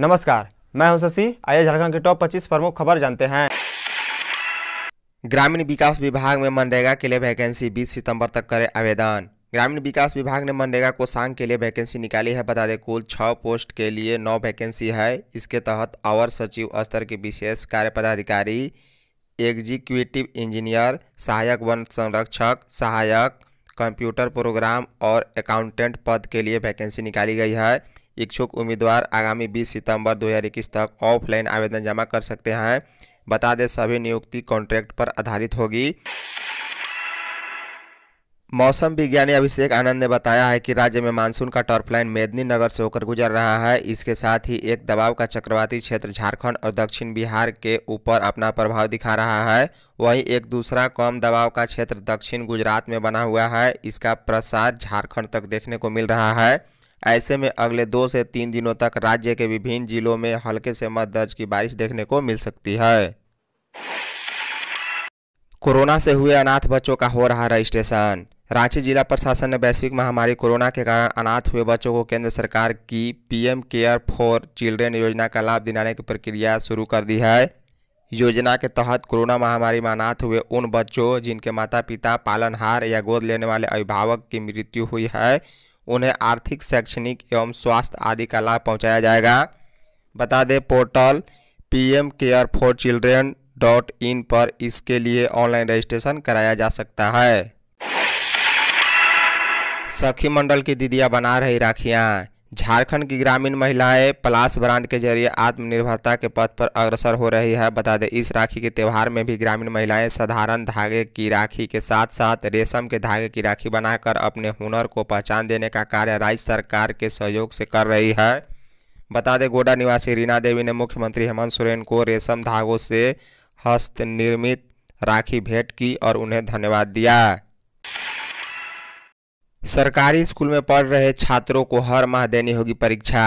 नमस्कार मैं हूं शशि आइए झारखंड के टॉप 25 प्रमुख खबर जानते हैं ग्रामीण विकास विभाग में मनरेगा के लिए वैकेंसी 20 सितंबर तक करें आवेदन ग्रामीण विकास विभाग ने मनरेगा को सांग के लिए वैकेंसी निकाली है बता दें कुल छः पोस्ट के लिए नौ वैकेंसी है इसके तहत अवर सचिव स्तर के विशेष कार्य पदाधिकारी एग्जीक्यूटिव इंजीनियर सहायक वन संरक्षक सहायक कंप्यूटर प्रोग्राम और अकाउंटेंट पद के लिए वैकेंसी निकाली गई है इच्छुक उम्मीदवार आगामी 20 सितंबर 2021 तक ऑफलाइन आवेदन जमा कर सकते हैं बता दें सभी नियुक्ति कॉन्ट्रैक्ट पर आधारित होगी मौसम विज्ञानी अभिषेक आनंद ने बताया है कि राज्य में मानसून का टर्फलाइन मेदनी नगर से होकर गुजर रहा है इसके साथ ही एक दबाव का चक्रवाती क्षेत्र झारखंड और दक्षिण बिहार के ऊपर अपना प्रभाव दिखा रहा है वहीं एक दूसरा कम दबाव का क्षेत्र दक्षिण गुजरात में बना हुआ है इसका प्रसार झारखंड तक देखने को मिल रहा है ऐसे में अगले दो से तीन दिनों तक राज्य के विभिन्न जिलों में हल्के से मध्य दर्ज की बारिश देखने को मिल सकती है कोरोना से हुए अनाथ बच्चों का हो रहा रजिस्ट्रेशन रांची जिला प्रशासन ने वैश्विक महामारी कोरोना के कारण अनाथ हुए बच्चों को केंद्र सरकार की पीएम केयर फॉर चिल्ड्रेन योजना का लाभ दिलाने की प्रक्रिया शुरू कर दी है योजना के तहत कोरोना महामारी में अनाथ हुए उन बच्चों जिनके माता पिता पालनहार या गोद लेने वाले अभिभावक की मृत्यु हुई है उन्हें आर्थिक शैक्षणिक एवं स्वास्थ्य आदि का लाभ पहुंचाया जाएगा बता दें portal P M care for children dot in पर इसके लिए ऑनलाइन रजिस्ट्रेशन कराया जा सकता है सखी मंडल की दीदियां बना रही राखियां झारखंड की ग्रामीण महिलाएं प्लास ब्रांड के जरिए आत्मनिर्भरता के पथ पर अग्रसर हो रही है बता दें इस राखी के त्यौहार में भी ग्रामीण महिलाएं साधारण धागे की राखी के साथ साथ रेशम के धागे की राखी बनाकर अपने हुनर को पहचान देने का कार्य राज्य सरकार के सहयोग से कर रही है बता दें गोडा निवासी रीना देवी ने मुख्यमंत्री हेमंत सोरेन को रेशम धागों से हस्तनिर्मित राखी भेंट की और उन्हें धन्यवाद दिया सरकारी स्कूल में पढ़ रहे छात्रों को हर माह देनी होगी परीक्षा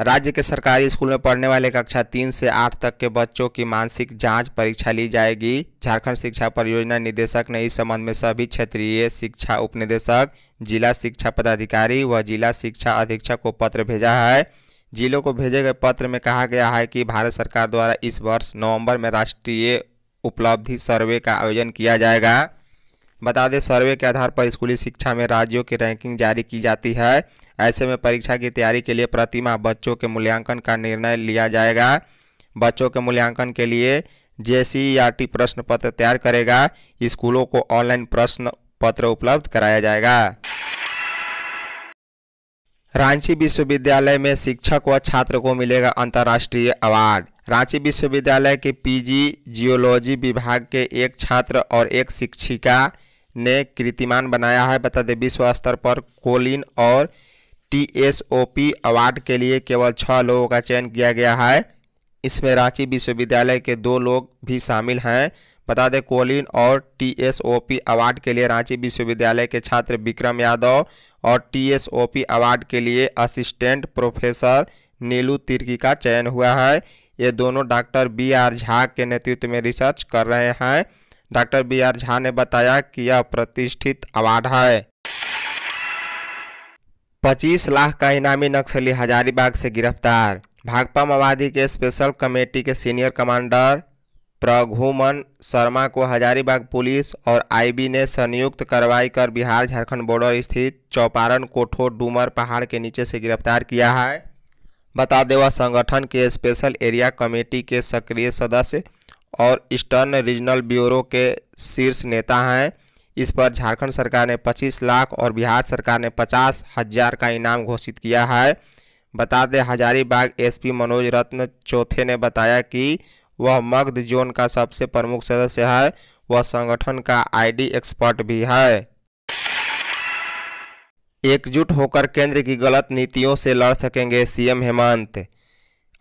राज्य के सरकारी स्कूल में पढ़ने वाले कक्षा तीन से आठ तक के बच्चों की मानसिक जांच परीक्षा ली जाएगी झारखंड शिक्षा परियोजना निदेशक ने इस संबंध में सभी क्षेत्रीय शिक्षा उपनिदेशक जिला शिक्षा पदाधिकारी व जिला शिक्षा अधीक्षक को पत्र भेजा है जिलों को भेजे गए पत्र में कहा गया है कि भारत सरकार द्वारा इस वर्ष नवंबर में राष्ट्रीय उपलब्धि सर्वे का आयोजन किया जाएगा बता दें सर्वे के आधार पर स्कूली शिक्षा में राज्यों की रैंकिंग जारी की जाती है ऐसे में परीक्षा की तैयारी के लिए प्रतिमाह बच्चों के मूल्यांकन का निर्णय लिया जाएगा बच्चों के मूल्यांकन के लिए जे प्रश्न पत्र तैयार करेगा स्कूलों को ऑनलाइन प्रश्न पत्र उपलब्ध कराया जाएगा रांची विश्वविद्यालय में शिक्षक व छात्र को मिलेगा अंतर्राष्ट्रीय अवार्ड रांची विश्वविद्यालय के पीजी जियोलॉजी विभाग के एक छात्र और एक शिक्षिका ने कीर्तिमान बनाया है बता दें विश्व स्तर पर कोलिन और T S O P award के लिए केवल छः लोगों का चयन किया गया है इसमें रांची विश्वविद्यालय के दो लोग भी शामिल हैं बता दें कोलिन और T S O P award के लिए रांची विश्वविद्यालय के छात्र विक्रम यादव और T S O P award के लिए असिस्टेंट प्रोफेसर नीलू तिर्की का चयन हुआ है ये दोनों डॉक्टर बी आर झा के नेतृत्व में रिसर्च कर रहे हैं डॉक्टर बी आर झा ने बताया कि यह प्रतिष्ठित अवार्ड है 25 लाख का इनामी नक्सली हजारीबाग से गिरफ्तार भाकपा माओवादी के स्पेशल कमेटी के सीनियर कमांडर प्रघुमन शर्मा को हजारीबाग पुलिस और आईबी ने संयुक्त कार्रवाई कर बिहार झारखंड बॉर्डर स्थित चौपारण कोठो डूमर पहाड़ के नीचे से गिरफ्तार किया है बता दें संगठन के स्पेशल एरिया कमेटी के सक्रिय सदस्य और ईस्टर्न रीजनल ब्यूरो के शीर्ष नेता हैं इस पर झारखंड सरकार ने 25 लाख और बिहार सरकार ने पचास हजार का इनाम घोषित किया है बता दें हजारीबाग एसपी मनोज रत्न चौथे ने बताया कि वह मगध जोन का सबसे प्रमुख सदस्य है वह संगठन का आईडी एक्सपर्ट भी है एकजुट होकर केंद्र की गलत नीतियों से लड़ सकेंगे सीएम हेमंत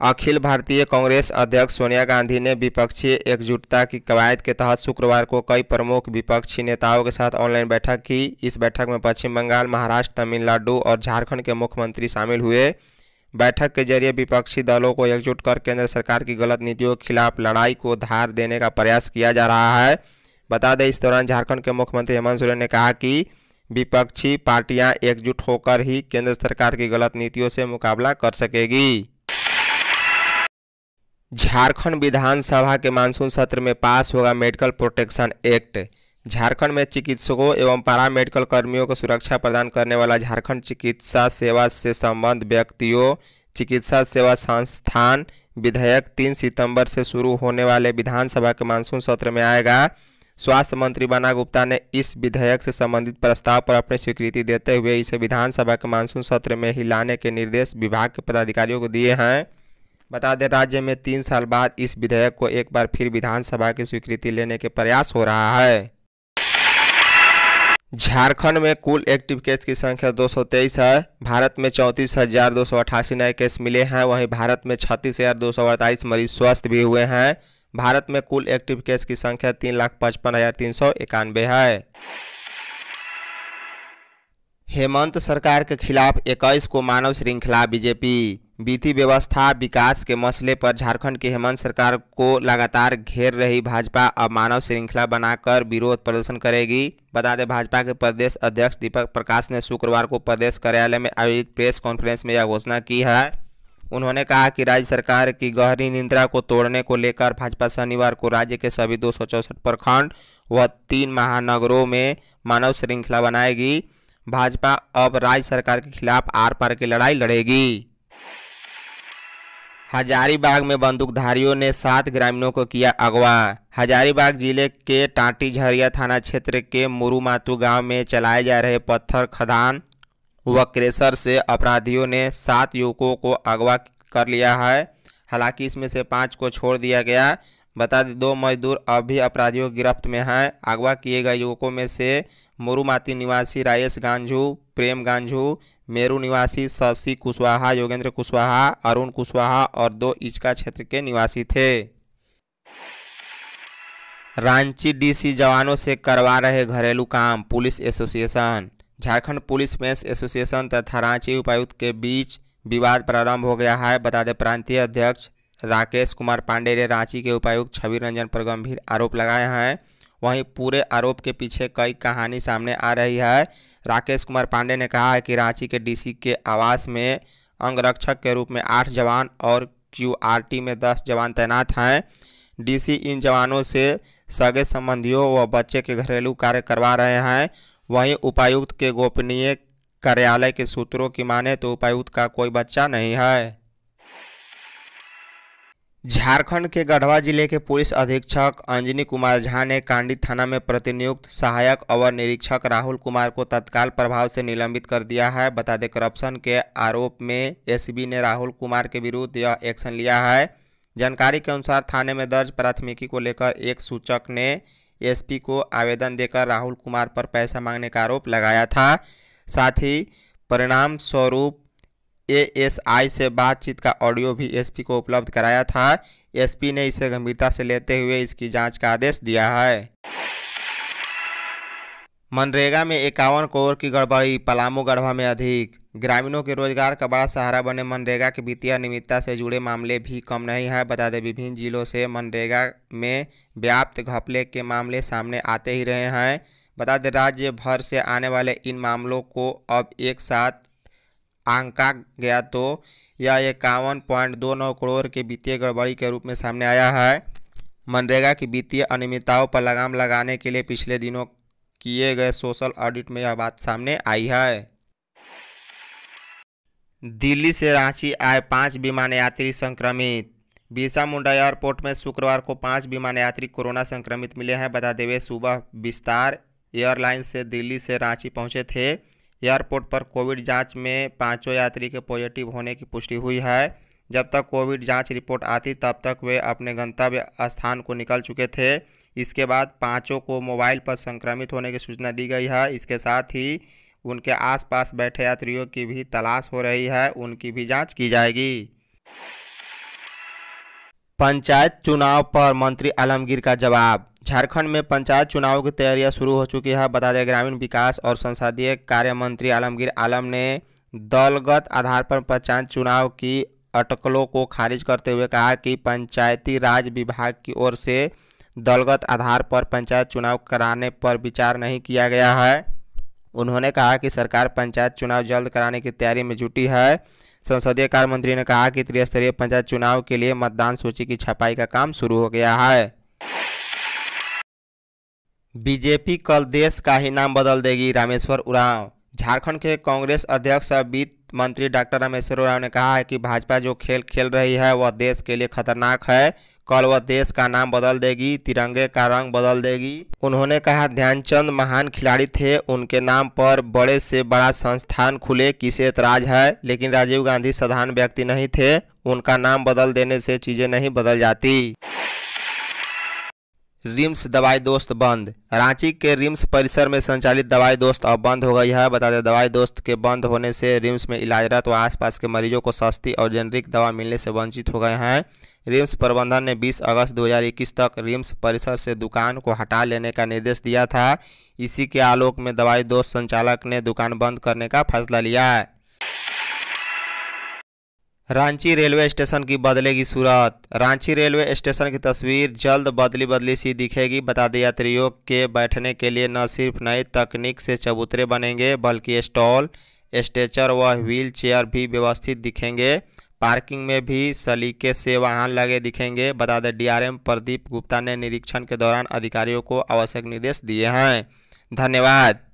अखिल भारतीय कांग्रेस अध्यक्ष सोनिया गांधी ने विपक्षी एकजुटता की कवायद के तहत शुक्रवार को कई प्रमुख विपक्षी नेताओं के साथ ऑनलाइन बैठक की इस बैठक में पश्चिम बंगाल महाराष्ट्र तमिलनाडु और झारखंड के मुख्यमंत्री शामिल हुए बैठक के जरिए विपक्षी दलों को एकजुट कर केंद्र सरकार की गलत नीतियों के खिलाफ लड़ाई को धार देने का प्रयास किया जा रहा है बता दें इस दौरान झारखंड के मुख्यमंत्री हेमंत सोरेन ने कहा कि विपक्षी पार्टियां एकजुट होकर ही केंद्र सरकार की गलत नीतियों से मुकाबला कर सकेगी झारखंड विधानसभा के मानसून सत्र में पास होगा मेडिकल प्रोटेक्शन एक्ट झारखंड में चिकित्सकों एवं पारा मेडिकल कर्मियों को सुरक्षा प्रदान करने वाला झारखंड चिकित्सा सेवा से संबंध व्यक्तियों चिकित्सा सेवा संस्थान विधेयक तीन सितंबर से शुरू होने वाले विधानसभा के मानसून सत्र में आएगा स्वास्थ्य मंत्री बना गुप्ता ने इस विधेयक से संबंधित प्रस्ताव पर अपनी स्वीकृति देते हुए इसे विधानसभा के मानसून सत्र में ही लाने के निर्देश विभाग के पदाधिकारियों को दिए हैं बता दें राज्य में तीन साल बाद इस विधेयक को एक बार फिर विधानसभा की स्वीकृति लेने के प्रयास हो रहा है झारखंड में कुल एक्टिव केस की संख्या 223 है भारत में चौंतीस हजार दो नए केस मिले हैं वहीं भारत में छत्तीस हजार दो मरीज स्वस्थ भी हुए हैं भारत में कुल एक्टिव केस की संख्या तीन लाख पचपन हजार तीन सौ इक्यानवे है हेमंत सरकार के खिलाफ 21 को मानव श्रृंखला बीजेपी वित्तीय व्यवस्था विकास के मसले पर झारखंड की हेमंत सरकार को लगातार घेर रही भाजपा अब मानव श्रृंखला बनाकर विरोध प्रदर्शन करेगी बता दें भाजपा के प्रदेश अध्यक्ष दीपक प्रकाश ने शुक्रवार को प्रदेश कार्यालय में आयोजित प्रेस कॉन्फ्रेंस में यह घोषणा की है उन्होंने कहा कि राज्य सरकार की गहरी निंद्रा को तोड़ने को लेकर भाजपा शनिवार को राज्य के सभी दो प्रखंड व तीन महानगरों में मानव श्रृंखला बनाएगी भाजपा अब राज्य सरकार के खिलाफ आर पार की लड़ाई लड़ेगी हजारीबाग में बंदूकधारियों ने सात ग्रामीणों को किया अगवा हजारीबाग जिले के टाटी झरिया थाना क्षेत्र के मुरुमातू गांव में चलाए जा रहे पत्थर खदान व क्रेशर से अपराधियों ने सात युवकों को अगवा कर लिया है हालांकि इसमें से पाँच को छोड़ दिया गया बता दें दो मजदूर अब भी अपराधियों की गिरफ्त में हैं अगवा किए गए युवकों में से मुरुमाती निवासी रायस गांझू प्रेम गांझू मेरू निवासी शशि कुशवाहा योगेंद्र कुशवाहा अरुण कुशवाहा और दो इचका क्षेत्र के निवासी थे रांची डीसी जवानों से करवा रहे घरेलू काम police association Jharkhand police men's association तथा रांची उपायुक्त के बीच विवाद प्रारंभ हो गया है बता दें प्रांतीय अध्यक्ष राकेश कुमार पांडे ने रांची के उपायुक्त छवि रंजन पर गंभीर आरोप लगाए हैं वहीं पूरे आरोप के पीछे कई कहानी सामने आ रही है राकेश कुमार पांडे ने कहा है कि रांची के डीसी के आवास में अंगरक्षक के रूप में आठ जवान और क्यूआरटी में दस जवान तैनात हैं डीसी इन जवानों से सगे संबंधियों व बच्चे के घरेलू कार्य करवा रहे हैं वहीं उपायुक्त के गोपनीय कार्यालय के सूत्रों की माने तो उपायुक्त का कोई बच्चा नहीं है झारखंड के गढ़वा जिले के पुलिस अधीक्षक अंजनी कुमार झा ने कांडी थाना में प्रतिनियुक्त सहायक अवर निरीक्षक राहुल कुमार को तत्काल प्रभाव से निलंबित कर दिया है बता दें करप्शन के आरोप में एसबी ने राहुल कुमार के विरुद्ध यह एक्शन लिया है जानकारी के अनुसार थाने में दर्ज प्राथमिकी को लेकर एक सूचक ने एसपी को आवेदन देकर राहुल कुमार पर पैसा मांगने का आरोप लगाया था साथ ही परिणाम स्वरूप एएसआई से बातचीत का ऑडियो भी एसपी को उपलब्ध कराया था एसपी ने इसे गंभीरता से लेते हुए इसकी जांच का आदेश दिया है मनरेगा में इक्यावन करोड़ की गड़बड़ी पलामू गढ़वा में अधिक ग्रामीणों के रोजगार का बड़ा सहारा बने मनरेगा की वित्तीय अनियमितता से जुड़े मामले भी कम नहीं है बता दें विभिन्न जिलों से मनरेगा में व्याप्त घपले के मामले सामने आते ही रहे हैं बता दें राज्य भर से आने वाले इन मामलों को अब एक साथ आंका गया तो यह इक्यावन पॉइंट दो नौ करोड़ के वित्तीय गड़बड़ी के रूप में सामने आया है मनरेगा की वित्तीय अनियमितताओं पर लगाम लगाने के लिए पिछले दिनों किए गए सोशल ऑडिट में यह बात सामने आई है दिल्ली से रांची आए पांच विमान यात्री संक्रमित बिरसा मुंडा एयरपोर्ट में शुक्रवार को पाँच विमान यात्री कोरोना संक्रमित मिले हैं बता देवे सुबह विस्तार एयरलाइंस से दिल्ली से रांची पहुंचे थे एयरपोर्ट पर कोविड जांच में पांचों यात्री के पॉजिटिव होने की पुष्टि हुई है जब तक कोविड जांच रिपोर्ट आती तब तक वे अपने गंतव्य स्थान को निकल चुके थे इसके बाद पांचों को मोबाइल पर संक्रमित होने की सूचना दी गई है इसके साथ ही उनके आसपास बैठे यात्रियों की भी तलाश हो रही है उनकी भी जाँच की जाएगी पंचायत चुनाव पर मंत्री आलमगीर का जवाब झारखंड में पंचायत चुनाव की तैयारियां शुरू हो चुकी है बता दें ग्रामीण विकास और संसदीय कार्य मंत्री आलमगीर आलम ने दलगत आधार पर पंचायत चुनाव की अटकलों को खारिज करते हुए कहा कि पंचायती राज विभाग की ओर से दलगत आधार पर पंचायत चुनाव कराने पर विचार नहीं किया गया है उन्होंने कहा कि सरकार पंचायत चुनाव जल्द कराने की तैयारी में जुटी है संसदीय कार्य मंत्री ने कहा कि त्रिस्तरीय पंचायत चुनाव के लिए मतदान सूची की छपाई का काम शुरू हो गया है बीजेपी कल देश का ही नाम बदल देगी रामेश्वर उरांव झारखंड के कांग्रेस अध्यक्ष और वित्त मंत्री डॉक्टर रामेश्वर उरांव ने कहा है कि भाजपा जो खेल खेल रही है वह देश के लिए खतरनाक है कल वह देश का नाम बदल देगी तिरंगे का रंग बदल देगी उन्होंने कहा ध्यानचंद महान खिलाड़ी थे उनके नाम पर बड़े से बड़ा संस्थान खुले किसे एतराज है लेकिन राजीव गांधी साधारण व्यक्ति नहीं थे उनका नाम बदल देने से चीजें नहीं बदल जाती रिम्स दवाई दोस्त बंद रांची के रिम्स परिसर में संचालित दवाई दोस्त अब बंद हो गई है बता दें दवाई दोस्त के बंद होने से रिम्स में इलाजरत व आसपास के मरीजों को सस्ती और जेनरिक दवा मिलने से वंचित हो गए हैं रिम्स प्रबंधन ने 20 अगस्त 2021 तक रिम्स परिसर से दुकान को हटा लेने का निर्देश दिया था इसी के आलोक में दवाई दोस्त संचालक ने दुकान बंद करने का फैसला लिया है रांची रेलवे स्टेशन की बदलेगी सूरत रांची रेलवे स्टेशन की तस्वीर जल्द बदली बदली सी दिखेगी बता दें यात्रियों के बैठने के लिए न सिर्फ नई तकनीक से चबूतरे बनेंगे बल्कि स्टॉल स्ट्रेचर व व्हील चेयर भी व्यवस्थित दिखेंगे पार्किंग में भी सलीके से वाहन लगे दिखेंगे बता दें डी प्रदीप गुप्ता ने निरीक्षण के दौरान अधिकारियों को आवश्यक निर्देश दिए हैं धन्यवाद